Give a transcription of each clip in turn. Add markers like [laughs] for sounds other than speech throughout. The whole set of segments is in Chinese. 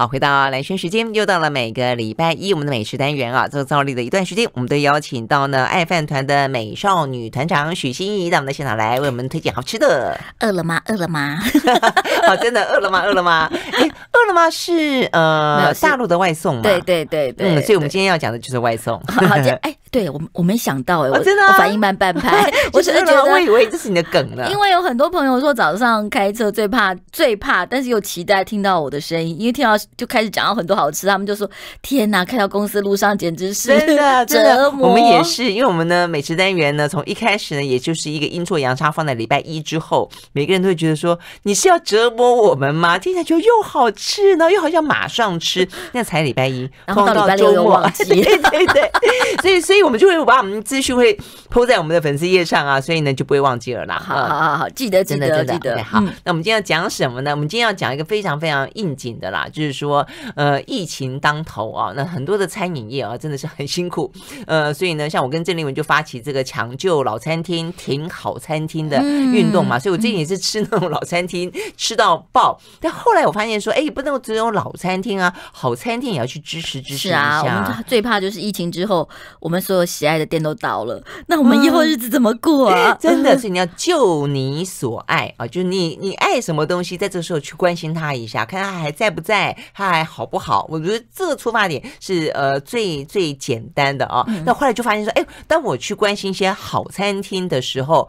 好，回到来生时间，又到了每个礼拜一我们的美食单元啊。这造例的一段时间，我们都邀请到呢爱饭团的美少女团长许心怡到我们的现场来为我们推荐好吃的。饿了吗？饿了吗？[laughs] 哦，真的饿了吗？饿了吗？[laughs] 饿了吗？是呃，大陆的外送嘛？对对对对，嗯，所以我们今天要讲的就是外送。好，哎，对我我没想到哎，我真的反应慢半拍，[laughs] [laughs] 我真的我以为这是你的梗呢。因为有很多朋友说早上开车最怕最怕，但是又期待听到我的声音，因为听到就开始讲到很多好吃，他们就说天哪，开到公司路上简直是真的真的。[laughs] 我们也是，因为我们呢美食单元呢从一开始呢也就是一个阴错阳差放在礼拜一之后，每个人都会觉得说你是要折磨我们吗？听起来就又好吃。吃呢，又好像马上吃，[laughs] 那才礼拜一，然后到周末，对对 [laughs] 对，[laughs] 所以所以我们就会把我们资讯会铺在我们的粉丝页上啊，所以呢就不会忘记了啦。好好好，记得，记得，记得。好，那我们今天要讲什么呢？我们今天要讲一个非常非常应景的啦，就是说，呃，疫情当头啊，那很多的餐饮业啊真的是很辛苦，呃，所以呢，像我跟郑丽文就发起这个抢救老餐厅、停好餐厅的运动嘛，所以我最近也是吃那种老餐厅吃到爆，但后来我发现说，哎。不能只有老餐厅啊，好餐厅也要去支持支持一下。是啊，我们最怕就是疫情之后，我们所有喜爱的店都倒了，那我们以后日子怎么过？[laughs] 真的是你要就你所爱啊！就你你爱什么东西，在这个时候去关心他一下，看他还在不在，他还好不好？我觉得这个出发点是呃最最简单的啊。那后来就发现说，哎，当我去关心一些好餐厅的时候，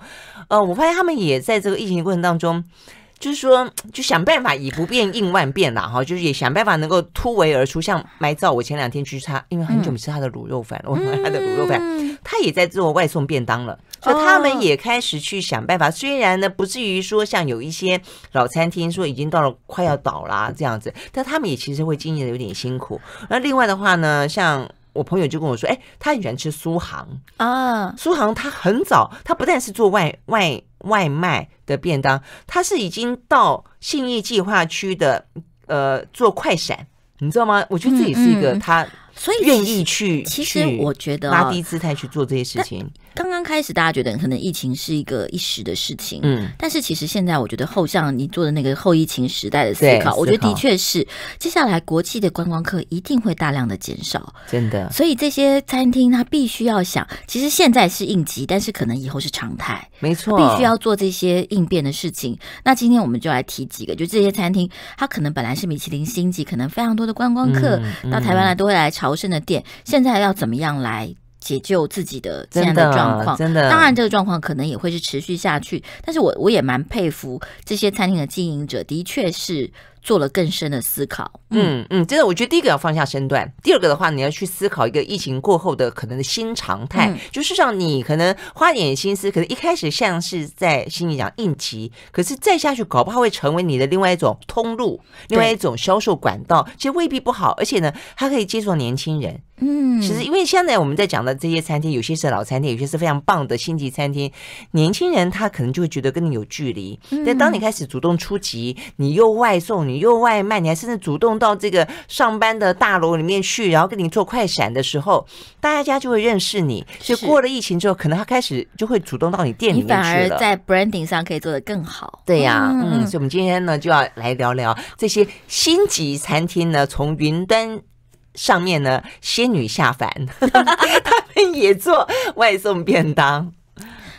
呃，我发现他们也在这个疫情过程当中。就是说，就想办法以不变应万变啦，哈，就是也想办法能够突围而出。像埋兆，我前两天去吃，因为很久没吃他的卤肉饭了，我吃他的卤肉饭，他也在做外送便当了，所以他们也开始去想办法。虽然呢，不至于说像有一些老餐厅说已经到了快要倒啦这样子，但他们也其实会经营的有点辛苦。那另外的话呢，像我朋友就跟我说，哎，他很喜欢吃苏杭啊，苏杭他很早，他不但是做外外。外卖的便当，他是已经到信义计划区的，呃，做快闪，你知道吗？我觉得这也是一个他所以愿意去，其实我觉得拉低姿态去做这些事情。刚开始大家觉得可能疫情是一个一时的事情，嗯，但是其实现在我觉得后像你做的那个后疫情时代的思考，我觉得的确是接下来国际的观光客一定会大量的减少，真的。所以这些餐厅它必须要想，其实现在是应急，但是可能以后是常态，没错，必须要做这些应变的事情。那今天我们就来提几个，就这些餐厅，它可能本来是米其林星级，可能非常多的观光客到台湾来都会来朝圣的店，现在要怎么样来？解救自己的这样的状况，真的。当然，这个状况可能也会是持续下去。但是我我也蛮佩服这些餐厅的经营者，的确是做了更深的思考。嗯嗯，真的，我觉得第一个要放下身段，第二个的话，你要去思考一个疫情过后的可能的新常态。就是让你可能花点心思，可能一开始像是在心里讲应急，可是再下去，搞不好会成为你的另外一种通路，另外一种销售管道，其实未必不好。而且呢，它可以接受年轻人。嗯，其实因为现在我们在讲的这些餐厅，有些是老餐厅，有些是非常棒的星级餐厅。年轻人他可能就会觉得跟你有距离，但当你开始主动出击，你又外送，你又外卖，你还甚至主动到这个上班的大楼里面去，然后跟你做快闪的时候，大家就会认识你。所以过了疫情之后，可能他开始就会主动到你店里面去了。在 branding 上可以做的更好，对呀，嗯，所以我们今天呢就要来聊聊这些星级餐厅呢，从云端。上面呢，仙女下凡，[laughs] 他们也做外送便当。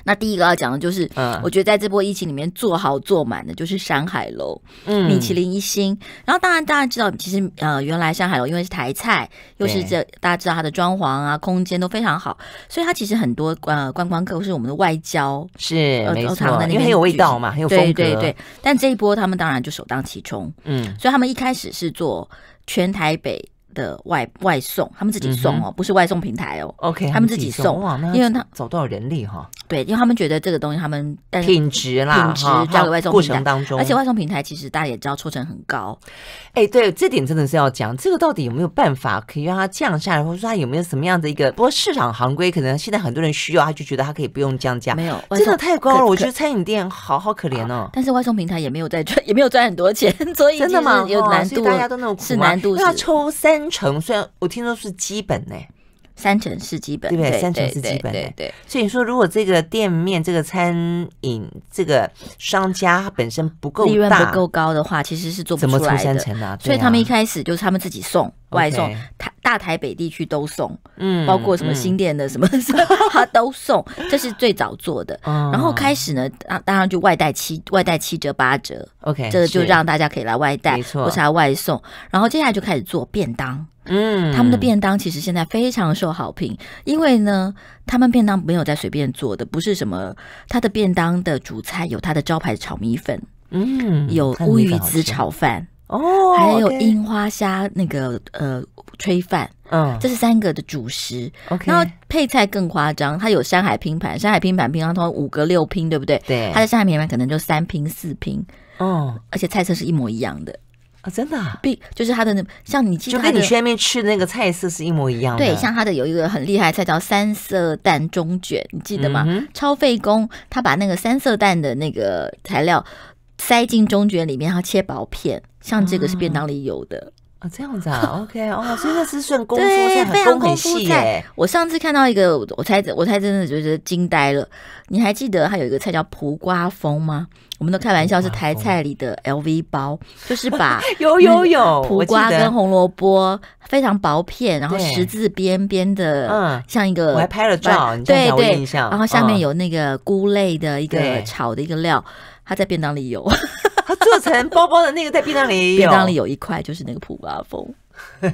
那第一个要讲的就是，嗯，我觉得在这波疫情里面做好做满的就是山海楼，嗯，米其林一星。然后当然大家知道，其实呃，原来山海楼因为是台菜，又是这大家知道它的装潢啊、空间都非常好，所以它其实很多呃观光客或是我们的外交是没错，因为很有味道嘛，很有风格。对对对，但这一波他们当然就首当其冲，嗯，所以他们一开始是做全台北。的外外送，他们自己送哦，不是外送平台哦。OK，他们自己送，因为他走多少人力哈？对，因为他们觉得这个东西他们品质啦，品质交给外送过程当中，而且外送平台其实大家也知道，抽成很高。哎，对，这点真的是要讲，这个到底有没有办法可以让它降下来，或者说它有没有什么样的一个？不过市场行规可能现在很多人需要，他就觉得他可以不用降价，没有真的太高了。我觉得餐饮店好好可怜哦，但是外送平台也没有在赚，[laughs] 也没有赚很多钱，所以真的吗？有难度，大家都那种是难度，要抽三。真成，虽然我听说是基本呢。三成是基本，对不对？三成是基本的。对，所以你说如果这个店面、这个餐饮、这个商家本身不够利润不够高的话，其实是做不出来的。所以他们一开始就是他们自己送外送，台大台北地区都送，嗯，包括什么新店的什么什么 [laughs] 他、都送，这是最早做的。然后开始呢，当然就外带七外带七折八折，OK，这就让大家可以来外带，没错，或是来外送。然后接下来就开始做便当。嗯，他们的便当其实现在非常受好评，因为呢，他们便当没有在随便做的，不是什么。他的便当的主菜有他的招牌炒米粉，嗯，有乌鱼子炒饭，哦，还有樱花虾那个呃炊饭，嗯，这是三个的主食。OK，然后配菜更夸张，它有山海拼盘，山海拼盘平常通五个六拼对不对？对，他的山海拼盘可能就三拼四拼，哦，而且菜色是一模一样的。啊，真的！B 就是他的那像你记得就跟你前面去那个菜市是一模一样。的。对，像他的有一个很厉害菜叫三色蛋中卷，你记得吗？超费工，他把那个三色蛋的那个材料塞进中卷里面，然后切薄片。像这个是便当里有的。啊，这样子啊，OK 哦，所以那是算功夫菜，非常功夫菜。我上次看到一个，我才我才真的觉得惊呆了。你还记得还有一个菜叫蒲瓜风吗？我们都开玩笑是台菜里的 LV 包，就是把 [laughs] 有有有蒲瓜跟红萝卜非常薄片，然后十字边边的，嗯，像一个我还拍了照，对对，然后下面有那个菇类的一个炒的一个料，它在便当里有。做成包包的那个在便当里，便当里有一块就是那个普拉风，[laughs]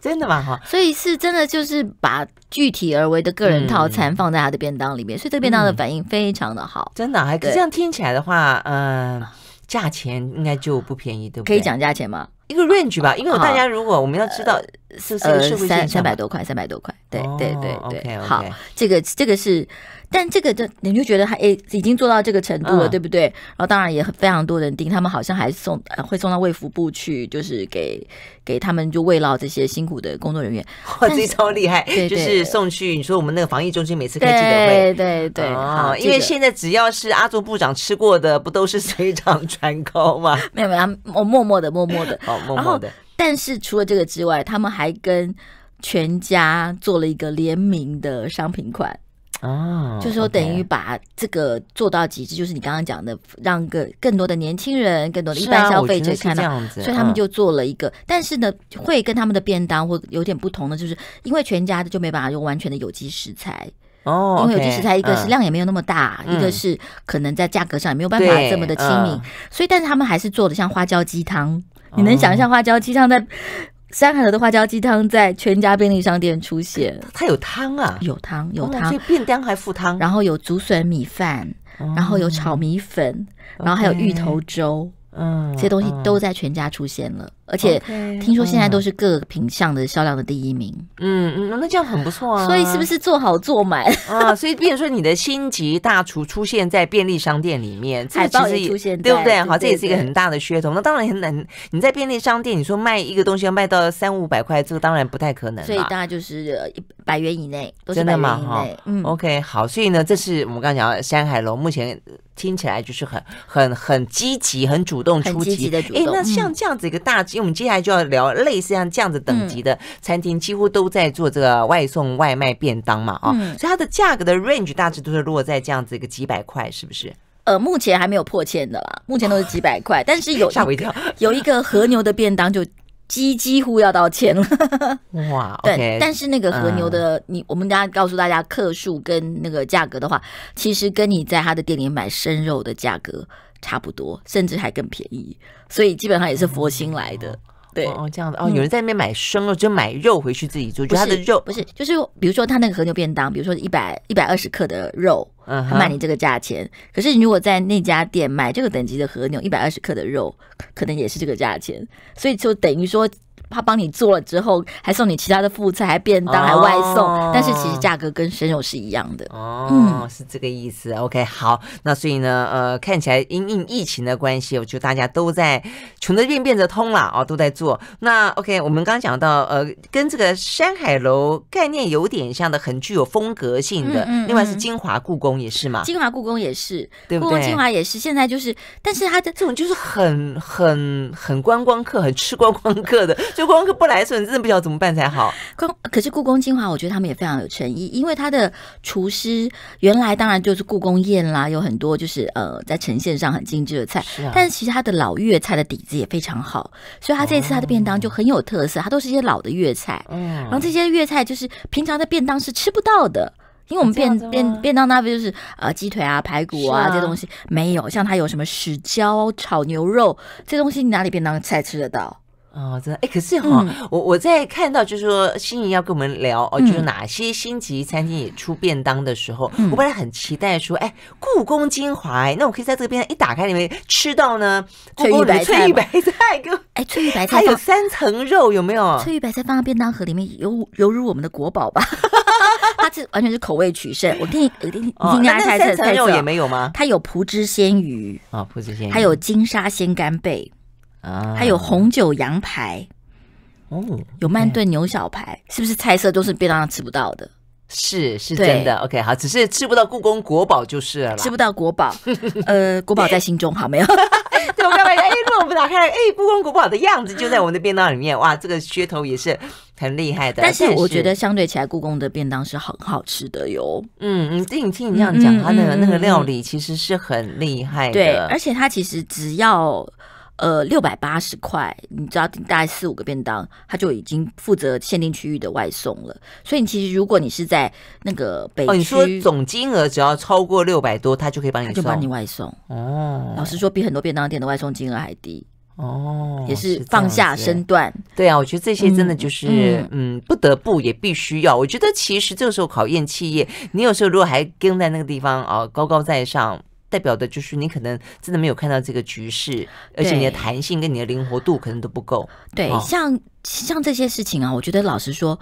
真的吗？哈，所以是真的，就是把具体而为的个人套餐放在他的便当里面，所以这便当的反应非常的好，真的。还可以这样听起来的话，嗯，价钱应该就不便宜，对不对？可以讲价钱吗？一个 range 吧，因为大家如果我们要知道是不是一个社会三三百多块，三百多块，对对对对，好，这个这个是。但这个，就你就觉得他哎，已经做到这个程度了，对不对？然后当然也非常多人盯，他们好像还送，会送到卫福部去，就是给给他们就慰劳这些辛苦的工作人员。[laughs] 哇，这超厉害！对对就是送去。你说我们那个防疫中心每次开记者会，对对对，因为现在只要是阿祖部长吃过的，不都是水涨船高吗？没有没有，我默默的默默的，好默默的。但是除了这个之外，他们还跟全家做了一个联名的商品款。哦，就是说等于把这个做到极致，就是你刚刚讲的，让个更多的年轻人，更多的一般消费者看到，所以他们就做了一个。但是呢，会跟他们的便当或有点不同的，就是因为全家的就没办法用完全的有机食材。哦，因为有机食材一个是量也没有那么大，一个是可能在价格上也没有办法这么的亲民。所以，但是他们还是做的像花椒鸡汤，你能想象花椒鸡汤在？山海河的花椒鸡汤在全家便利商店出现，它有汤啊，有汤有汤，这便当还附汤，然后有竹笋米饭，然后有炒米粉，然后还有芋头粥，嗯，这些东西都在全家出现了。而且听说现在都是各品相的销量的第一名，嗯嗯，那那这样很不错啊。所以是不是做好做满啊？所以比如说你的星级大厨出现在便利商店里面，[laughs] 这其实对不对？好，这也是一个很大的噱头。那当然很难，你在便利商店你说卖一个东西要卖到三五百块，这个当然不太可能。所以大概就是一百元以内，真的吗？哈，嗯，OK，好。所以呢，这是我们刚讲山海楼目前听起来就是很很很积极、很主动出击的。哎，那像这样子一个大。因为我们接下来就要聊，类似像这样子等级的餐厅，几乎都在做这个外送、外卖、便当嘛，啊，所以它的价格的 range 大致都是落在这样子一个几百块，是不是？呃，目前还没有破千的啦，目前都是几百块，但是有 [laughs] 吓我一跳，有一个和牛的便当就几几乎要到千了，哇！[laughs] 对，但是那个和牛的，你我们家告诉大家克数跟那个价格的话，其实跟你在他的店里买生肉的价格。差不多，甚至还更便宜，所以基本上也是佛心来的。对，哦，这样的哦，有人在那边买生肉，就买肉回去自己做。不是，不是，就是比如说他那个和牛便当，比如说一百一百二十克的肉，嗯、他卖你这个价钱。可是你如果在那家店买这个等级的和牛，一百二十克的肉，可能也是这个价钱。所以就等于说。他帮你做了之后，还送你其他的副菜，还便当，还外送，但是其实价格跟生肉是一样的。哦，是这个意思。OK，好，那所以呢，呃，看起来因应疫情的关系，我觉得大家都在穷的变，变的通了啊，都在做。那 OK，我们刚刚讲到，呃，跟这个山海楼概念有点像的，很具有风格性的，另外是精华故宫也是嘛？精华故宫也是，对不对？精华也是，现在就是，但是它的这种就是很很很观光客，很吃观光客的。[laughs] 就光喝不来的真的不晓得怎么办才好。可可是故宫精华，我觉得他们也非常有诚意，因为他的厨师原来当然就是故宫宴啦，有很多就是呃在呈现上很精致的菜。是啊。但其实他的老粤菜的底子也非常好，所以他这次他的便当就很有特色，他都是一些老的粤菜。嗯。然后这些粤菜就是平常的便当是吃不到的，因为我们便便便当那边就是呃鸡腿啊排骨啊这东西没有，像他有什么石椒炒牛肉这东西，你哪里便当菜吃得到？哦，真的哎，可是哈，我我在看到就是说，心仪要跟我们聊哦，就是哪些星级餐厅也出便当的时候，我本来很期待说，哎，故宫精华，那我可以在这个便当一打开里面吃到呢，翠玉翠玉白 [laughs] 菜，哎翠玉白菜，还有三层肉，有没有？翠玉白菜放到便当盒里面，犹犹如我们的国宝吧。[laughs] 它这完全是口味取胜，我听，你听，应该三层肉也没有吗？它有蒲汁鲜鱼啊，蒲汁鲜鱼，还有金沙鲜干贝。啊，还有红酒羊排，哦，有慢炖牛小排，是不是菜色都是便当上吃不到的？是，是真的。OK 好，只是吃不到故宫国宝就是了，吃不到国宝，[laughs] 呃，国宝在心中好没有？[laughs] 对，我刚才哎，那我们打开，哎，故宫国宝的样子就在我们的便当里面哇，这个噱头也是很厉害的。但是我觉得相对起来，故宫的便当是很好吃的哟。嗯嗯，听你听你这样讲，它的那个料理其实是很厉害的，对，而且它其实只要。呃，六百八十块，你知道大概四五个便当，他就已经负责限定区域的外送了。所以，你其实如果你是在那个北区，总金额只要超过六百多，他就可以帮你，就帮你外送。哦，老实说，比很多便当店的外送金额还低。哦，也是放下身段。对啊，我觉得这些真的就是，嗯，不得不也必须要。我觉得其实这个时候考验企业，你有时候如果还跟在那个地方啊，高高在上。代表的就是你可能真的没有看到这个局势，而且你的弹性跟你的灵活度可能都不够。对，像像这些事情啊，我觉得老实说，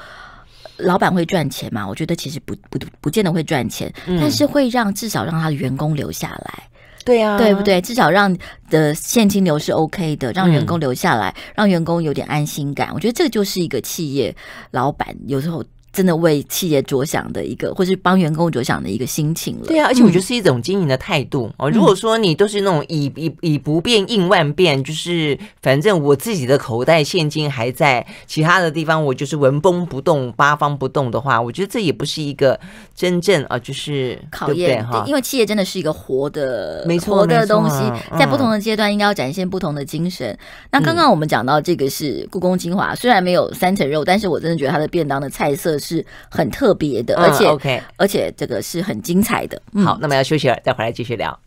老板会赚钱嘛？我觉得其实不不不见得会赚钱，但是会让至少让他的员工留下来。对呀，对不对？至少让的现金流是 OK 的，让员工留下来，让员工有点安心感。我觉得这就是一个企业老板有时候。真的为企业着想的一个，或是帮员工着想的一个心情了。对啊，而且我觉得是一种经营的态度哦。如果说你都是那种以以以不变应万变，就是反正我自己的口袋现金还在，其他的地方我就是纹风不动、八方不动的话，我觉得这也不是一个真正啊，就是考验哈。因为企业真的是一个活的，没错的东西，在不同的阶段应该要展现不同的精神。那刚刚我们讲到这个是故宫精华，虽然没有三层肉，但是我真的觉得它的便当的菜色。是很特别的，而且 OK，而且这个是很精彩的。好，那么要休息了，再回来继续聊。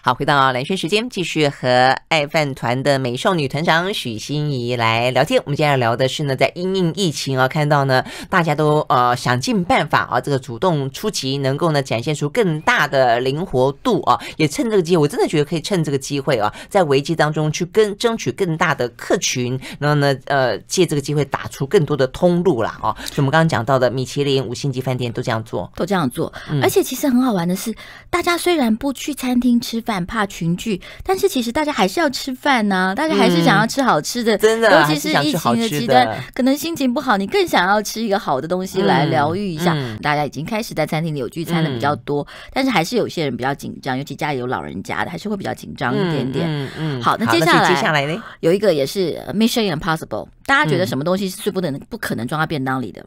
好，回到蓝轩时间，继续和爱饭团的美少女团长许心怡来聊天。我们今天要聊的是呢，在因应疫情啊，看到呢，大家都呃想尽办法啊，这个主动出击，能够呢展现出更大的灵活度啊，也趁这个机会，我真的觉得可以趁这个机会啊，在危机当中去跟争取更大的客群，然后呢，呃，借这个机会打出更多的通路啦。啊。就我们刚刚讲到的，米其林五星级饭店都这样做，都这样做，而且其实很好玩的是，大家虽然不去餐厅吃。饭怕群聚，但是其实大家还是要吃饭呢。大家还是想要吃好吃的，尤其是疫情的极端，可能心情不好，你更想要吃一个好的东西来疗愈一下。大家已经开始在餐厅里有聚餐的比较多，但是还是有些人比较紧张，尤其家里有老人家的，还是会比较紧张一点点。嗯嗯，好，那接下来接下来呢，有一个也是 Mission Impossible，大家觉得什么东西是最不能、不可能装到便当里的？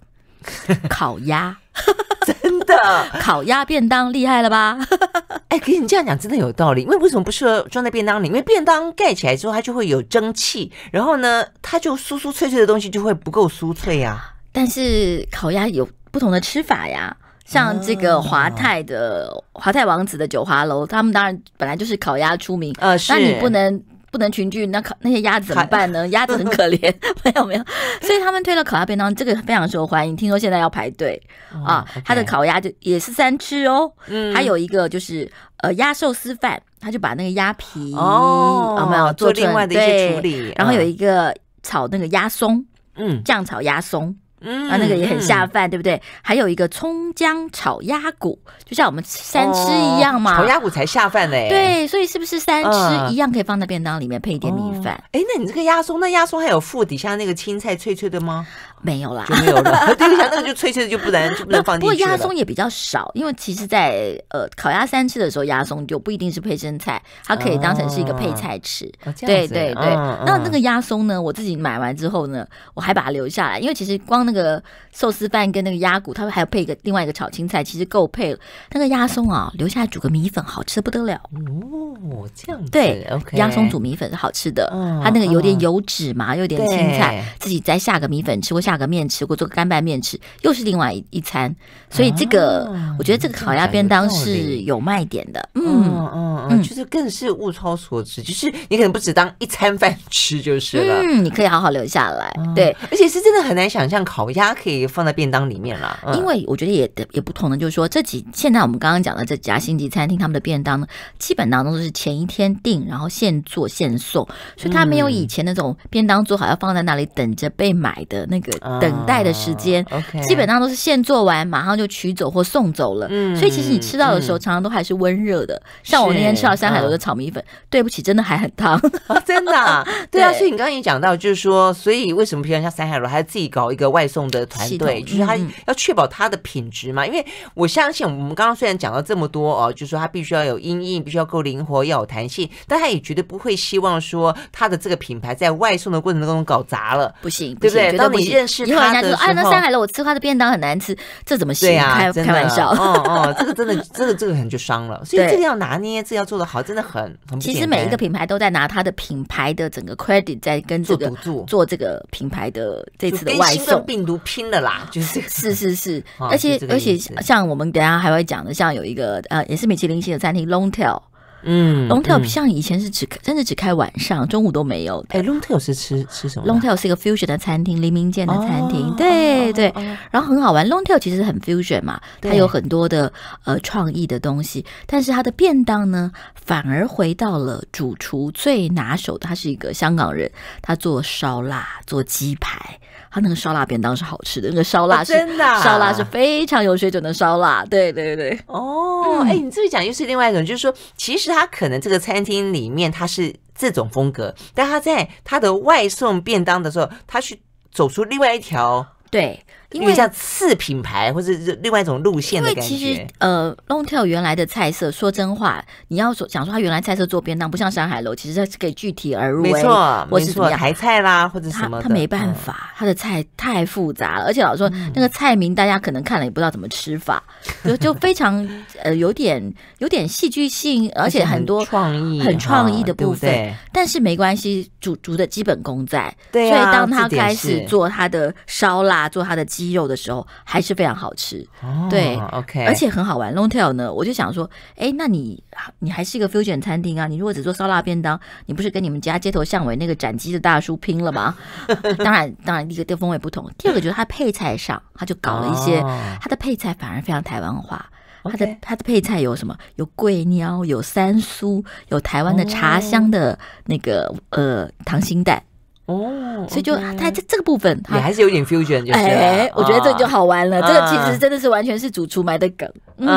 [laughs] 烤鸭，[laughs] 真的烤鸭便当厉害了吧？[laughs] 哎，可是你这样讲真的有道理，因为为什么不适合装在便当里？因为便当盖起来之后，它就会有蒸汽，然后呢，它就酥酥脆脆的东西就会不够酥脆呀。但是烤鸭有不同的吃法呀，像这个华泰的华泰王子的九华楼，他们当然本来就是烤鸭出名，呃，那你不能。不能群聚，那烤那些鸭子怎么办呢？[laughs] 鸭子很可怜，[laughs] 没有没有，所以他们推了烤鸭便当，这个非常受欢迎，听说现在要排队啊。他的烤鸭就也是三吃哦，还有一个就是呃鸭寿司饭，他就把那个鸭皮啊没有做另外的一些处理，然后有一个炒那个鸭松，嗯，酱炒鸭松。啊，那个也很下饭，对不对？还有一个葱姜炒鸭骨，就像我们三吃一样嘛。炒鸭骨才下饭嘞。对，所以是不是三吃一样可以放在便当里面配一点米饭？哎，那你这个鸭松，那鸭松还有附底下那个青菜脆脆的吗？没有啦，就没有了。[laughs] 对，不然那就脆脆的，就不然 [laughs] 就不能放进去。不过鸭松也比较少，因为其实，在呃烤鸭三吃的时候，鸭松就不一定是配生菜，它可以当成是一个配菜吃。对对对。那那个鸭松呢，我自己买完之后呢，我还把它留下来，因为其实光那个寿司饭跟那个鸭骨，它还要配一个另外一个炒青菜，其实够配了。那个鸭松啊，留下来煮个米粉，好吃的不得了。哦，这样子。对，鸭松煮米粉是好吃的，它那个有点油脂嘛，有点青菜，自己再下个米粉吃，我下。下个面吃，或做个干拌面吃，又是另外一一餐。所以这个，我觉得这个烤鸭便当是有卖点的。嗯嗯嗯，就是更是物超所值。就是你可能不止当一餐饭吃就是了。嗯，你可以好好留下来。对，而且是真的很难想象烤鸭可以放在便当里面了。因为我觉得也也不同的就是说，这几现在我们刚刚讲的这家星级餐厅，他们的便当呢，基本当中都是前一天订，然后现做现送，所以它没有以前那种便当做好要放在那里等着被买的那个。等待的时间，基本上都是现做完马上就取走或送走了，所以其实你吃到的时候，常常都还是温热的。像我那天吃到山海楼的炒米粉，对不起，真的还很烫，真的。[laughs] 对啊，所以你刚刚也讲到，就是说，所以为什么平常像山海楼，还要自己搞一个外送的团队，就是他要确保他的品质嘛？因为我相信，我们刚刚虽然讲到这么多哦，就是说他必须要有阴影，必须要够灵活，要有弹性，但他也绝对不会希望说他的这个品牌在外送的过程当中搞砸了，不行，对不对？当你认以后人家就说啊，那上海的我吃他的便当很难吃，这怎么行？开开玩笑，哦 [laughs] 哦，这个真的，这个这个很就伤了，所以这个要拿捏，这个要做的好，真的很。其实每一个品牌都在拿它的品牌的整个 credit 在跟这个做做这个品牌的这次的外送病毒拼的啦，就是是是是，[laughs] 而且而且像我们等下还会讲的，像有一个呃，也是米其林星的餐厅 Longtail。嗯，Longtail 像以前是只，甚至只开晚上，中午都没有。哎，Longtail 是吃吃什么？Longtail 是一个 fusion 的餐厅，黎明健的餐厅，对对。然后很好玩，Longtail 其实很 fusion 嘛，它有很多的呃创意的东西，但是它的便当呢，反而回到了主厨最拿手，他是一个香港人，他做烧腊，做鸡排。他那个烧腊便当是好吃的，那个烧腊是烧腊是非常有水准的烧腊，对对对。哦，哎，你这么讲又是另外一种，就是说，其实他可能这个餐厅里面他是这种风格，但他在他的外送便当的时候，他去走出另外一条对。因为像次品牌或者是另外一种路线的感觉。因为其实呃，Longtail 原来的菜色，说真话，你要说讲说他原来菜色做便当，不像山海楼，其实他是可以具体而入，没错，没错，台菜啦，或者什么，他没办法，他的菜太复杂了，而且老说那个菜名，大家可能看了也不知道怎么吃法，[laughs] 就就非常呃有点有点戏剧性，而且很多创意、很创意的部分。但是没关系，主煮的基本功在，所以当他开始做他的烧腊，做他的。鸡肉的时候还是非常好吃，对，OK，而且很好玩。Longtail 呢，我就想说，哎，那你你还是一个 fusion 餐厅啊？你如果只做烧腊便当，你不是跟你们家街头巷尾那个斩鸡的大叔拼了吗？[laughs] 当然，当然，第一个风味不同，第二个就是它配菜上，他就搞了一些，它的配菜反而非常台湾化。它的它的配菜有什么？有桂鸟，有三酥，有台湾的茶香的那个呃糖心蛋。哦，所以就它这这个部分也还是有点 fusion 就是，哎，我觉得这就好玩了。这个其实真的是完全是主厨埋的梗，嗯，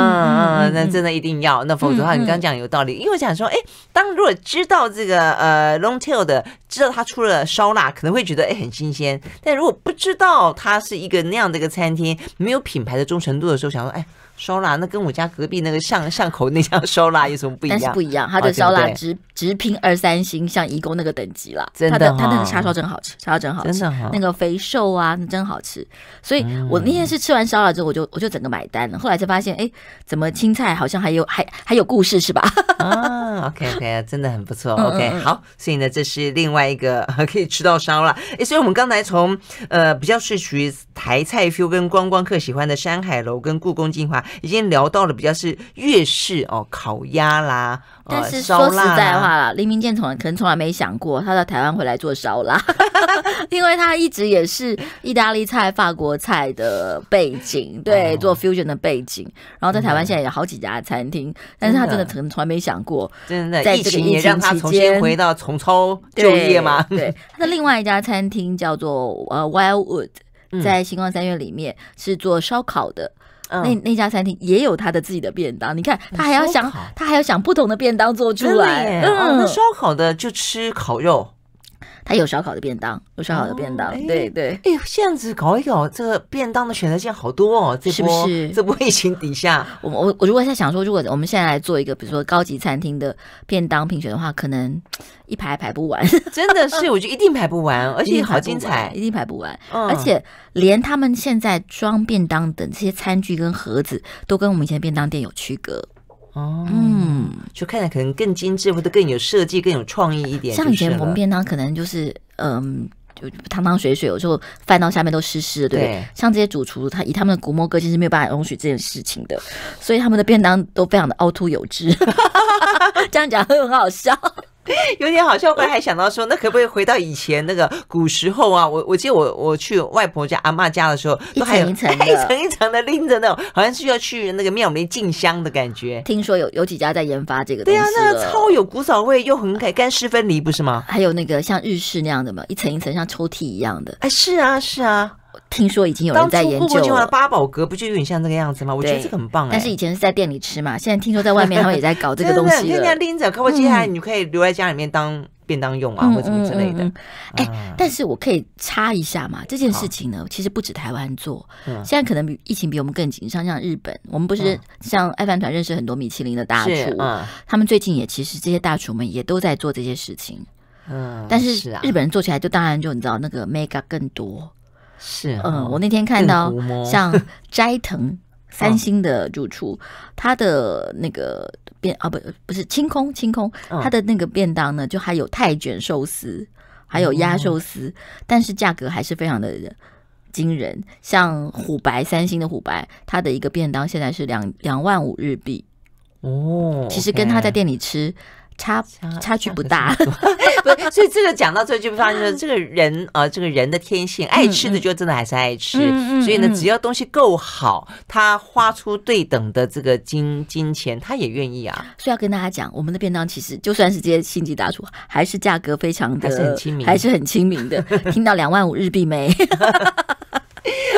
那真的一定要，那否则的话，你刚讲有道理，因为我想说，哎，当如果知道这个呃 long tail 的，知道他出了烧腊，可能会觉得哎很新鲜，但如果不知道他是一个那样的一个餐厅，没有品牌的忠诚度的时候，想说，哎。烧腊那跟我家隔壁那个巷巷口那家烧腊 [laughs] 有什么不一样？但是不一样，它的烧腊直直拼二三星，像怡工那个等级了。真的，他的叉烧真好吃，叉烧真好吃，真的那个肥瘦啊，真好吃。所以我那天是吃完烧腊之后，我就我就整个买单了。后来才发现，哎，怎么青菜好像还有还还有故事是吧？啊，OK OK，真的很不错。[laughs] OK，好，所以呢，这是另外一个 [laughs] 可以吃到烧腊。哎，所以我们刚才从呃比较是属于台菜 feel 跟观光客喜欢的山海楼跟故宫精华。已经聊到了比较是粤式哦，烤鸭啦，但是说实在话啦，黎明建从可能从来没想过他到台湾回来做烧腊，[laughs] 因为他一直也是意大利菜、法国菜的背景，对，做 fusion 的背景。然后在台湾现在有好几家餐厅，但是他真的可能从来没想过，真的疫情也让他重新回到重操旧业吗？对，他的另外一家餐厅叫做呃 Wildwood，在星光三月里面是做烧烤的。那那家餐厅也有他的自己的便当，你看他还要想他还要想不同的便当做出来，嗯，那烧烤的就吃烤肉。他有烧烤的便当，有烧烤的便当，对对。哎，这样子搞一搞，这个便当的选择性好多哦。这是？这波疫情底下，[laughs] 我我我如果在想说，如果我们现在来做一个，比如说高级餐厅的便当评选的话，可能一排排不完。[laughs] 真的是，[laughs] 我觉得一定排不完，而且好精彩，一定排不完。而且连他们现在装便当的这些餐具跟盒子，都跟我们以前便当店有区隔。哦。就看起来可能更精致，或者更有设计、更有创意一点。像以前我们便当可能就是，嗯，就汤汤水水，有时候翻到下面都湿湿的，对。像这些主厨，他以他们的古墨哥，其实没有办法容许这件事情的，所以他们的便当都非常的凹凸有致。[laughs] 这样讲很好笑。[laughs] 有点好笑，我还想到说，那可不可以回到以前那个古时候啊？我我记得我我去外婆家、阿妈家的时候，都 [laughs] 还有一层一层的拎着种，好像是要去那个庙里进香的感觉。听说有有几家在研发这个，对啊，那个超有古早味，又很干湿分离，不是吗？还有那个像日式那样的嘛，一层一层像抽屉一样的。哎，是啊，是啊。听说已经有人在研究了。八宝格不就有点像这个样子吗？我觉得这很棒哎。但是以前是在店里吃嘛，现在听说在外面，他们也在搞这个 [laughs] 东西。天天拎着，可不。接下来你可以留在家里面当便当用啊，或什么之类的。哎，但是我可以插一下嘛？这件事情呢，其实不止台湾做。现在可能疫情比我们更紧，像像日本，我们不是像爱饭团认识很多米其林的大厨，他们最近也其实这些大厨们也都在做这些事情。嗯，但是日本人做起来就当然就你知道那个 mega 更多。是，嗯，我那天看到 [laughs] [laughs] 像斋藤三星的住处，他的那个便啊不不是清空清空，他的那个便当呢，就还有泰卷寿司，还有鸭寿司，但是价格还是非常的惊人。像虎白三星的虎白，他的一个便当现在是两两万五日币哦，其实跟他在店里吃。差差距不大，[laughs] 不，所以这个讲到最后就发现是这个人啊，这个人的天性，爱吃的就真的还是爱吃，所以呢，只要东西够好，他花出对等的这个金金钱，他也愿意啊。所以要跟大家讲，我们的便当其实就算是这些星级大厨，还是价格非常的，还是很亲民，还是很亲民的。[laughs] 听到两万五日币没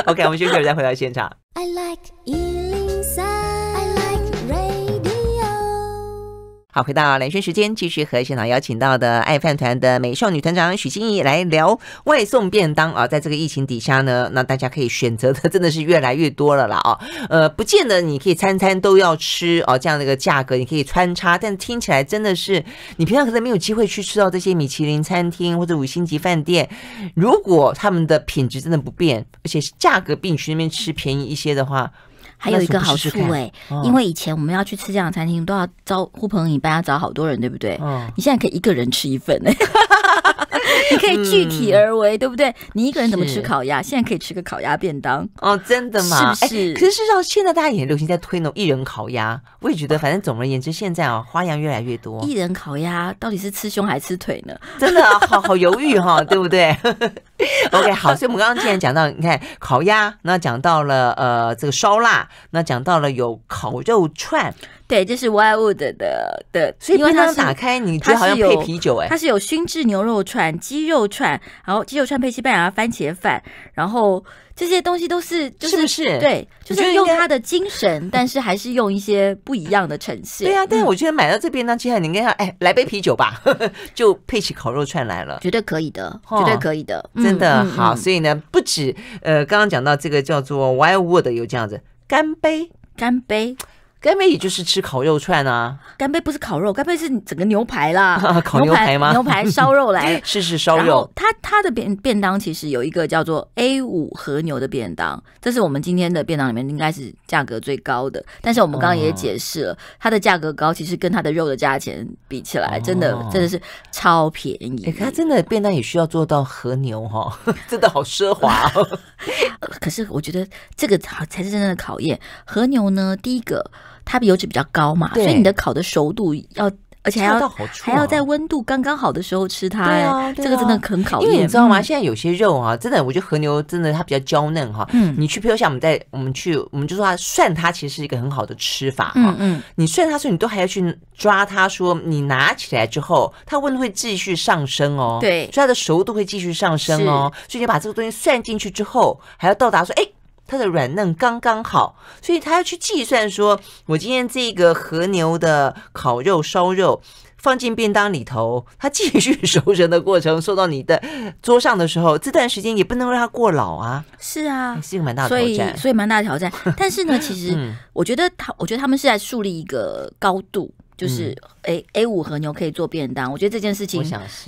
？OK，我们休息一再回到现场。好，回到两圈时间，继续和现场邀请到的爱饭团的美少女团长许心怡来聊外送便当啊，在这个疫情底下呢，那大家可以选择的真的是越来越多了啦啊，呃，不见得你可以餐餐都要吃哦，这样的一个价格你可以穿插，但听起来真的是你平常可能没有机会去吃到这些米其林餐厅或者五星级饭店，如果他们的品质真的不变，而且价格比你去那边吃便宜一些的话。还有一个好处哎，因为以前我们要去吃这样的餐厅，都要招呼朋友一班，要找好多人，对不对？你现在可以一个人吃一份哎，[laughs] 你可以具体而为，对不对？你一个人怎么吃烤鸭？现在可以吃个烤鸭便当哦，真的吗？是不是？可是事实上，现在大家也很流行在推那种一人烤鸭。我也觉得，反正总而言之，现在啊花样越来越多。一人烤鸭到底是吃胸还是吃腿呢？真的啊，好好犹豫哈，对不对？[laughs] OK，好，所以我们刚刚既然讲到，你看烤鸭，那讲到了呃这个烧腊，那讲到了有烤肉串，对，这是 Wildwood 的的，所以因为它打开，你觉得好像配啤酒，哎，它是有熏制牛肉串、鸡肉串，然后鸡肉串配西班牙番茄饭，然后。这些东西都是，就是对，就是用他的精神，[laughs] 但是还是用一些不一样的呈现。对啊，但是我觉得买到这边呢，接下来你跟他，哎，来杯啤酒吧，[laughs] 就配起烤肉串来了，绝对可以的，绝对可以的，真的好。所以呢，不止呃，刚刚讲到这个叫做 Wildwood，有这样子，干杯，干杯。干杯也就是吃烤肉串啊！干杯不是烤肉，干杯是整个牛排啦。[laughs] 烤牛排吗？牛排烧肉来试试 [laughs] 烧肉。然后的便便当其实有一个叫做 A 五和牛的便当，这是我们今天的便当里面应该是价格最高的。但是我们刚刚也解释了，它的价格高其实跟它的肉的价钱比起来，真的真的是超便宜。它真的便当也需要做到和牛哈，[laughs] 真的好奢华。可是我觉得这个才是真正的考验。和牛呢，第一个。它油脂比较高嘛，所以你的烤的熟度要，而且还要还要在温度刚刚好的时候吃它。对啊，这个真的考验。因为你知道吗？现在有些肉啊，真的，我觉得和牛真的它比较娇嫩哈。嗯。你去，比如像我们在我们去，我们就说它涮它其实是一个很好的吃法哈。嗯嗯。你涮它的时候，你都还要去抓它，说你拿起来之后，它温度会继续上升哦。对。所以它的熟度会继续上升哦。所以你把这个东西涮进去之后，还要到达说哎。它的软嫩刚刚好，所以他要去计算说，我今天这个和牛的烤肉、烧肉放进便当里头，它继续熟成的过程，送到你的桌上的时候，这段时间也不能让它过老啊。是啊，是一个蛮大的挑战。所以，所以蛮大的挑战。但是呢，其实 [laughs] 我觉得他，我觉得他们是在树立一个高度。就是，A A 五和牛可以做便当，我觉得这件事情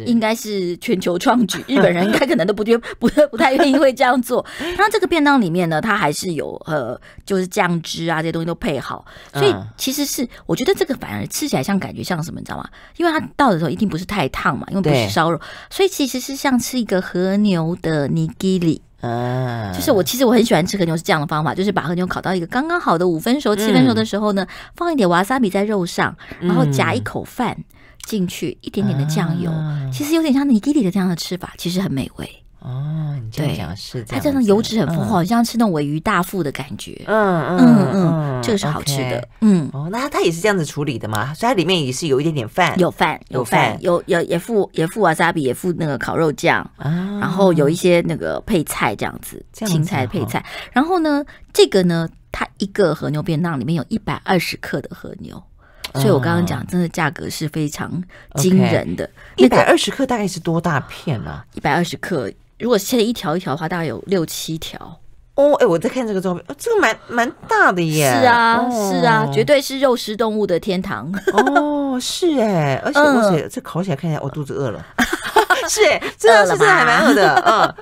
应该是全球创举，日本人应该可能都不觉不太不太愿意会这样做。那这个便当里面呢，它还是有呃，就是酱汁啊这些东西都配好，所以其实是我觉得这个反而吃起来像感觉像什么，你知道吗？因为它到的时候一定不是太烫嘛，因为不是烧肉，所以其实是像吃一个和牛的尼基里。啊，就是我其实我很喜欢吃和牛，是这样的方法，就是把和牛烤到一个刚刚好的五分熟、七分熟的时候呢，放一点瓦萨比在肉上，然后夹一口饭进去，一点点的酱油，其实有点像你弟弟的这样的吃法，其实很美味。哦，你这样讲是这样，它真的油脂很丰富，好像吃那种尾鱼大腹的感觉。嗯嗯嗯，这个是好吃的。嗯，哦，那它它也是这样子处理的吗？所以它里面也是有一点点饭，有饭有饭有有也附也附瓦萨比，也附那个烤肉酱啊，然后有一些那个配菜这样子，青菜配菜。然后呢，这个呢，它一个和牛便当里面有一百二十克的和牛，所以我刚刚讲真的价格是非常惊人的一百二十克，大概是多大片啊？一百二十克。如果切一条一条的话，大概有六七条。哦，哎，我在看这个照片，哦、这个蛮蛮大的耶。是啊，是啊，绝对是肉食动物的天堂。哦，是哎，而且我且这烤起来看一下，我肚子饿了。[laughs] 是哎，真的是真的还蛮饿的。嗯。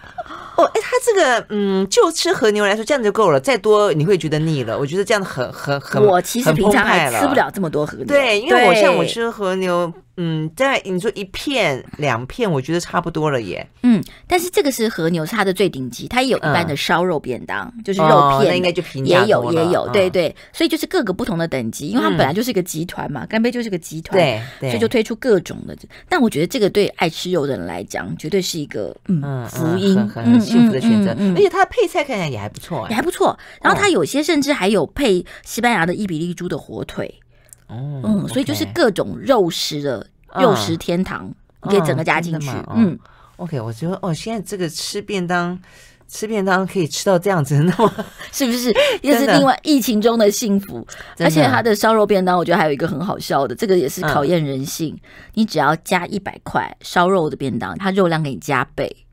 哦，哎，它这个，嗯，就吃和牛来说，这样子就够了，再多你会觉得腻了。我觉得这样很很很，我其实平常还吃不了这么多和牛。对，因为我像我吃和牛。嗯，在你说一片两片，我觉得差不多了耶。嗯，但是这个是和牛，是它的最顶级，它也有一般的烧肉便当，就是肉片，那应该就平也有也有，对对，所以就是各个不同的等级，因为它本来就是一个集团嘛，干杯就是个集团，对，所以就推出各种的。但我觉得这个对爱吃肉的人来讲，绝对是一个嗯福音，很很幸福的选择。而且它的配菜看起来也还不错，也还不错。然后它有些甚至还有配西班牙的伊比利猪的火腿。哦，嗯，所以就是各种肉食的肉食天堂你可以整个加进去，嗯，OK，我觉得哦，现在这个吃便当，吃便当可以吃到这样子，那么 [laughs] 是不是又是另外疫情中的幸福？而且它的烧肉便当，我觉得还有一个很好笑的，这个也是考验人性。你只要加一百块烧肉的便当，它肉量给你加倍。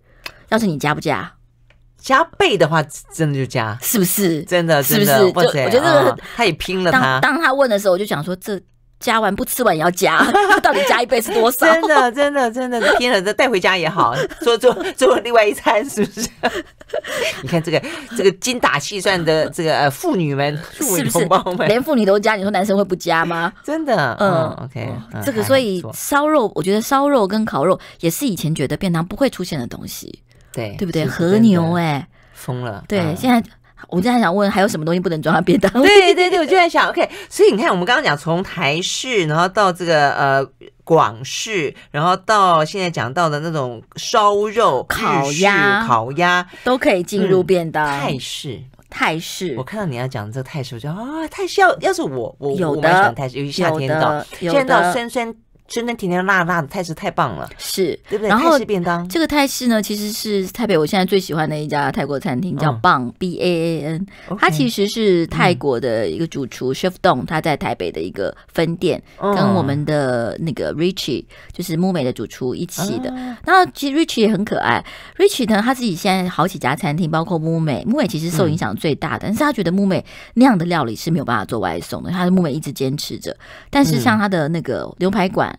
要是你加不加？加倍的话，真的就加，是不是？真的，是不是？我觉得他也拼了。他当他问的时候，我就想说，这加完不吃完也要加，[laughs] 到底加一倍是多少？真的，真的，真的拼了，这带回家也好，[laughs] 做做做另外一餐，是不是？[laughs] 你看这个这个精打细算的这个妇女们，是不是连妇女都加？你说男生会不加吗？真的，嗯，OK，这个所以烧肉，我觉得烧肉跟烤肉也是以前觉得便当不会出现的东西。对，对不对？和牛哎，疯了。对，现在我的在想问，还有什么东西不能装在便当？[laughs] 对对对，我就在想，OK。所以你看，我们刚刚讲从台式，然后到这个呃广式，然后到现在讲到的那种烧肉、烤鸭、烤鸭都可以进入便当。泰式，泰式。我看到你要讲这个泰式，我就啊，泰式要要是我我我蛮喜欢泰式，尤其夏天到在到酸酸。酸酸甜甜辣辣的泰式太棒了，是对不对？然后这个泰式呢，其实是台北我现在最喜欢的一家泰国餐厅，叫 b a n B A A N。它其实是泰国的一个主厨 Chef Don，他在台北的一个分店，跟我们的那个 Richie，就是木美的主厨一起的。然后其实 Richie 也很可爱，Richie 呢他自己现在好几家餐厅，包括木美，木美其实受影响最大的，但是他觉得木美那样的料理是没有办法做外送的，他的木美一直坚持着。但是像他的那个牛排馆。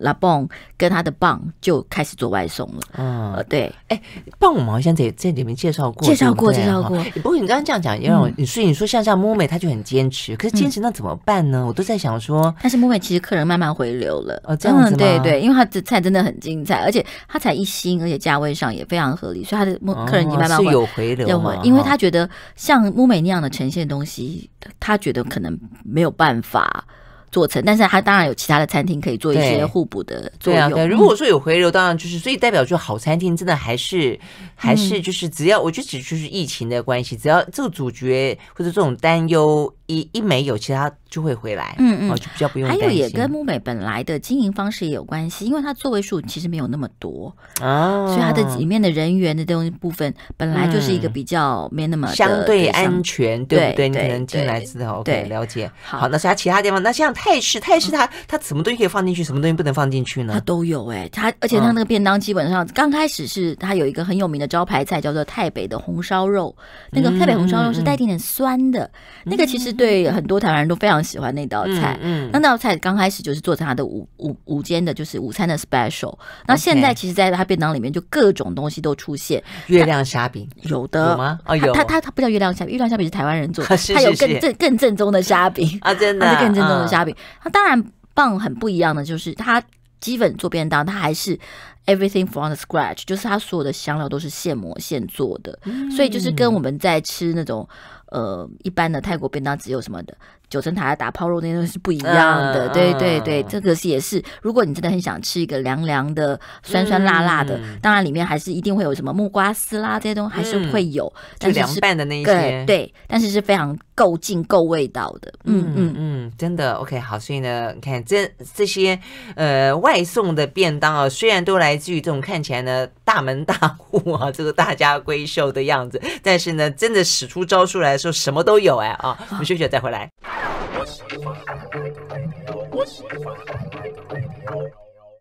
拉棒跟他的棒就开始做外送了。嗯，对，哎，棒我们好像在在里面介绍过，介绍过，介绍过。不过你刚刚这样讲，为我，所以你说像像木美，他就很坚持，可是坚持那怎么办呢？我都在想说，但是木美其实客人慢慢回流了，哦，这样子对对，因为他的菜真的很精彩，而且他才一星，而且价位上也非常合理，所以他的客人已经慢慢有回流了，因为他觉得像木美那样的呈现东西，他觉得可能没有办法。做成，但是它当然有其他的餐厅可以做一些互补的作用。对，如果说有回流，当然就是所以代表就好餐厅真的还是还是就是只要，我觉得只是疫情的关系，只要这个主角或者这种担忧。一一没有，其他就会回来，嗯嗯，哦、就比较不用还有也跟木美本来的经营方式也有关系，因为它座位数其实没有那么多啊，所以它的里面的人员的东西部分本来就是一个比较没那么相对安全，对不对？你可能进来之后对了解好，那其他其他地方。那像泰式，泰式它它什么东西可以放进去，什么东西不能放进去呢？它都有哎，它而且它那个便当基本上刚开始是它有一个很有名的招牌菜叫做泰北的红烧肉，那个泰北红烧肉是带点点酸的，那个其实。对，很多台湾人都非常喜欢那道菜。嗯，那道菜刚开始就是做成他的午午午间的就是午餐的 special。那现在其实，在他便当里面就各种东西都出现。月亮虾饼有的有吗？它有。他他他不叫月亮虾饼，月亮虾饼是台湾人做。[laughs] 的，他有更正更正宗的虾饼啊，真的，[laughs] 是更正宗的虾饼。他当然棒很不一样的就是他基本做便当，他还是 everything from the scratch，就是它所有的香料都是现磨现做的。所以就是跟我们在吃那种。呃，一般的泰国便当只有什么的九层塔打泡肉那种是不一样的，对对对，这个是也是。如果你真的很想吃一个凉凉的、酸酸辣辣的，当然里面还是一定会有什么木瓜丝啦这些东西还是会有，但是凉拌的那些，对对，但是是非常够劲、够味道的，嗯嗯嗯，真的。OK，好，所以呢，看这这些呃外送的便当啊，虽然都来自于这种看起来呢。大门大户啊，[laughs] 这个大家闺秀的样子，但是呢，真的使出招数来的时候，什么都有哎啊！我们休息再回来。[laughs]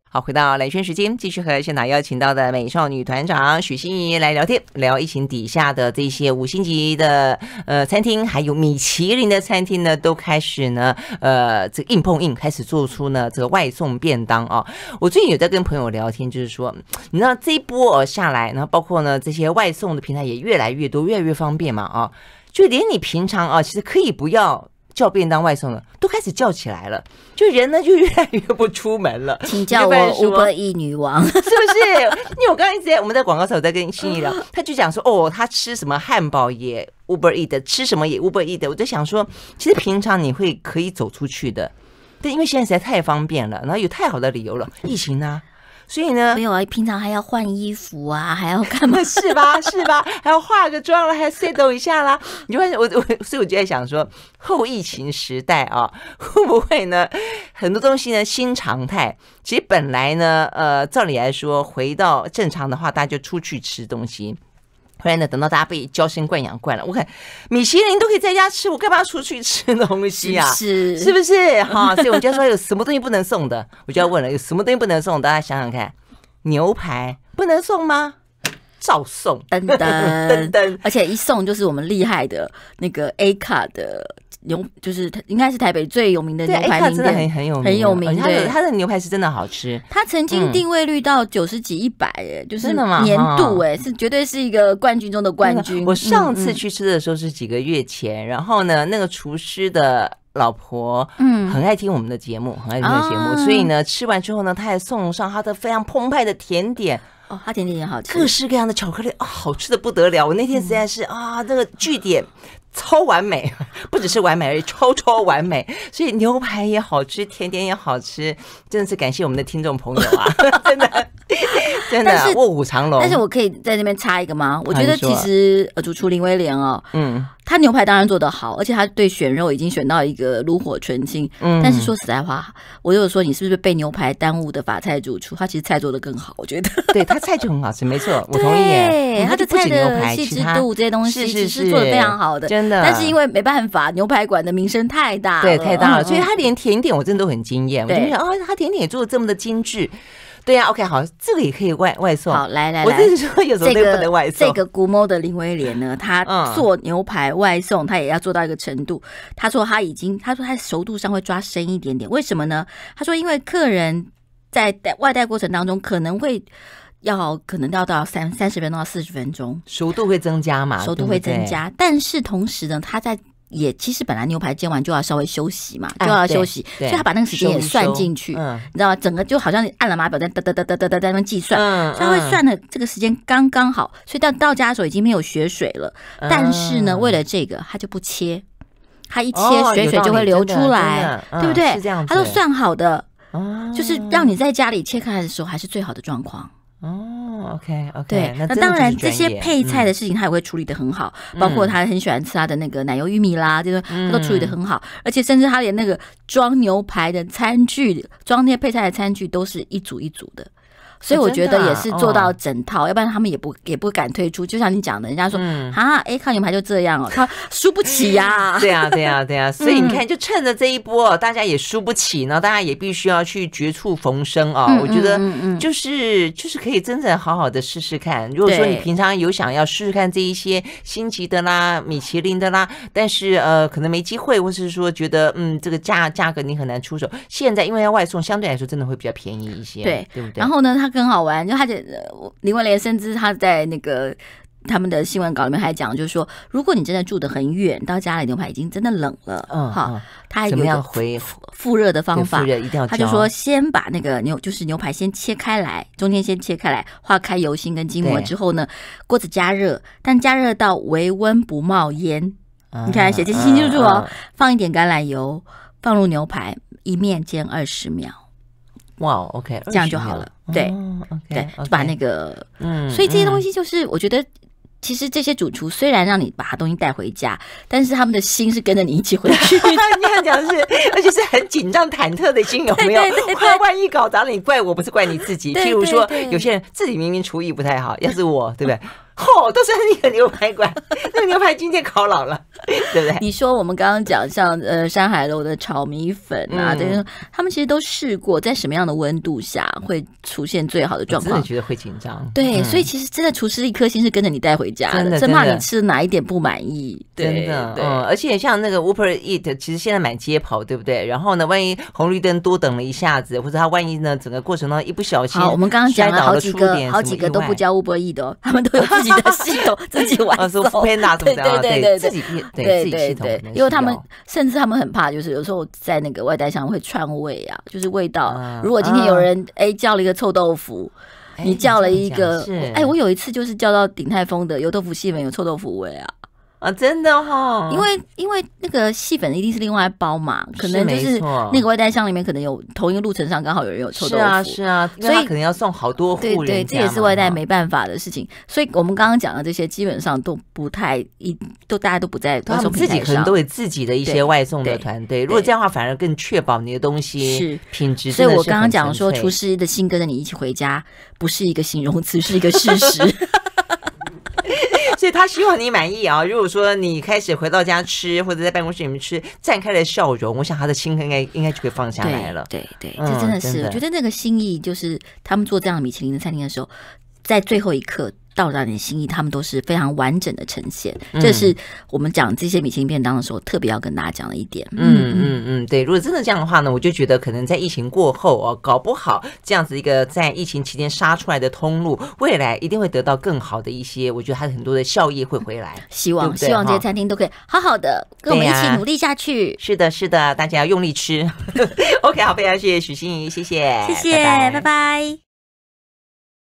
好，回到来圈时间，继续和现场邀请到的美少女团长许心怡来聊天，聊疫情底下的这些五星级的呃餐厅，还有米其林的餐厅呢，都开始呢呃这硬碰硬开始做出呢这个外送便当啊。我最近有在跟朋友聊天，就是说，你知道这一波下来，然后包括呢这些外送的平台也越来越多，越来越方便嘛啊，就连你平常啊，其实可以不要。叫便当外送了，都开始叫起来了，就人呢就越来越不出门了。[laughs] 请叫我 Uber E 女王，[laughs] 是不是？因为我刚才在我们在广告时候在跟心怡聊，[laughs] 他就讲说哦，他吃什么汉堡也 Uber E 的，吃什么也 Uber E 的。我就想说，其实平常你会可以走出去的，但因为现在实在太方便了，然后有太好的理由了，疫情呢？所以呢，没有啊，平常还要换衣服啊，还要干嘛？[laughs] 是吧？是吧？还要化个妆了，还 settle 一下啦。你就会我，我，所以我就在想说，后疫情时代啊，会不会呢？很多东西呢，新常态。其实本来呢，呃，照理来说，回到正常的话，大家就出去吃东西。后来呢？等到大家被娇生惯养惯了，我看米其林都可以在家吃，我干嘛出去吃东西啊？是不是？哈，所以我就说有什么东西不能送的，我就要问了，有什么东西不能送？大家想想看，牛排不能送吗？照送，噔噔 [laughs] 噔噔，而且一送就是我们厉害的那个 A 卡的。牛就是它应该是台北最有名的牛排，真的很很有很有名。它的它的牛排是真的好吃，它曾经定位率到九十几一百，就是年度哎，是绝对是一个冠军中的冠军。我上次去吃的时候是几个月前，然后呢，那个厨师的老婆嗯，很爱听我们的节目，很爱听我们的节目，所以呢，吃完之后呢，他还送上他的非常澎湃的甜点哦，他甜点也好吃，各式各样的巧克力哦、好吃的不得了。我那天实在是啊，这个据点。超完美，[laughs] 不只是完美，而已，超超完美。所以牛排也好吃，甜点也好吃，真的是感谢我们的听众朋友啊！[laughs] 真的，真的卧虎藏龙。但是，我可以在那边插一个吗？我觉得其实呃，主厨林威廉哦，嗯。他牛排当然做得好，而且他对选肉已经选到一个炉火纯青。嗯，但是说实在话，我就说你是不是被牛排耽误的法菜主厨？他其实菜做的更好，我觉得。对他菜就很好吃，没错，我同意。[laughs] 对，他的菜的细致度这些东西，其实是做的非常好的，真的。但是因为没办法，牛排馆的名声太大，对，太大了，所以他连甜点我真的都很惊艳。我就想啊，他甜点也做的这么的精致。对呀，OK，好，这个也可以外外送。好，来来，我是说有时候这个不能外送。这个古某的林威廉呢，他 [laughs] 做牛排外送，他也要做到一个程度。他说他已经，他说他熟度上会抓深一点点。为什么呢？他说因为客人在带外带过程当中，可能会要可能要到三三十分钟到四十分钟，熟度会增加嘛，熟度会增加。但是同时呢，他在。也其实本来牛排煎完就要稍微休息嘛，就要休息，所以他把那个时间也算进去，你知道吗？整个就好像按了码表在哒哒哒哒哒哒在那边计算，他会算的这个时间刚刚好，所以到到家的时候已经没有血水了。但是呢，为了这个他就不切，他一切血水就会流出来，对不对？他都算好的，就是让你在家里切开的时候还是最好的状况。哦。OK，OK，对，那当然这些配菜的事情他也会处理的很好，包括他很喜欢吃他的那个奶油玉米啦，就是他都处理的很好，而且甚至他连那个装牛排的餐具、装那些配菜的餐具都是一组一组的。所以我觉得也是做到整套，要不然他们也不也不敢推出。就像你讲的，人家说啊，哎，看你们就这样哦，他输不起呀。[laughs] 对呀，对呀，对呀。[laughs] 所以你看，就趁着这一波，大家也输不起呢，大家也必须要去绝处逢生啊。我觉得就是就是可以真正好好的试试看。如果说你平常有想要试试看这一些星级的啦、米其林的啦，但是呃，可能没机会，或是说觉得嗯，这个价价格你很难出手。现在因为要外送，相对来说真的会比较便宜一些，对对不对？然后呢，他。更好玩，就他的林文莲甚至他在那个他们的新闻稿里面还讲，就是说，如果你真的住得很远，到家里牛排已经真的冷了，嗯哈，他怎么样回复热的方法？他就说，先把那个牛就是牛排先切开来，中间先切开来，化开油心跟筋膜之后呢，锅子加热，但加热到微温不冒烟。你看，写清清楚楚哦，放一点橄榄油，放入牛排，一面煎二十秒。哇，OK，这样就好了。对，oh,，OK，对，就把那个，嗯，所以这些东西就是，我觉得其实这些主厨虽然让你把他东西带回家，但是他们的心是跟着你一起回去。[laughs] 你很讲是，[laughs] 而且是很紧张忐忑的心，有没有？怕万一搞砸了，你怪我不是怪你自己。譬如说，有些人自己明明厨艺不太好，要是我，对不对？哦，都是那个牛排馆，[laughs] 那个牛排今天烤老了，[laughs] 对不对？你说我们刚刚讲像呃山海楼的炒米粉啊，等于他们其实都试过在什么样的温度下会出现最好的状况，真的觉得会紧张。对，所以其实真的厨师的一颗心是跟着你带回家，真的真生怕你吃哪一点不满意，真的。嗯，而且像那个 Uber Eat，其实现在满街跑，对不对？然后呢，万一红绿灯多等了一下子，或者他万一呢整个过程当中一不小心，我们刚刚讲了好几个，好几个都不叫 Uber Eat 的，他们都有自己。你己的系统 [laughs] 自己玩，对对对对对，自己对对对，因为他们甚至他们很怕，就是有时候在那个外带上会串味啊，就是味道。如果今天有人哎叫了一个臭豆腐，你叫了一个，哎，我有一次就是叫到鼎泰丰的油豆腐，西门，有臭豆腐味啊。啊，真的哈，因为因为那个细粉一定是另外包嘛，可能就是那个外带箱里面可能有同一个路程上刚好有人有臭豆腐，是啊，所以可能要送好多户，对对，这也是外带没办法的事情。所以我们刚刚讲的这些基本上都不太一，都大家都不在，他们自己可能都有自己的一些外送的团队。如果这样的话，反而更确保你的东西品质。所以我刚刚讲说，厨师的心跟着你一起回家，不是一个形容词，是一个事实。[laughs] 他希望你满意啊！如果说你开始回到家吃，或者在办公室里面吃，绽开了笑容，我想他的心应该应该就可以放下来了。对对，这真的是，我觉得那个心意，就是他们做这样米其林的餐厅的时候，在最后一刻。到达你心意，他们都是非常完整的呈现。这是我们讲这些米其林便当的时候，特别要跟大家讲的一点。嗯嗯嗯，对。如果真的这样的话呢，我就觉得可能在疫情过后哦，搞不好这样子一个在疫情期间杀出来的通路，未来一定会得到更好的一些。我觉得它很多的效益会回来。希望希望这些餐厅都可以好好的跟我们一起努力下去。是的，是的，大家要用力吃。[laughs] [laughs] OK，好，非常谢谢许心怡，谢谢，谢谢，拜拜。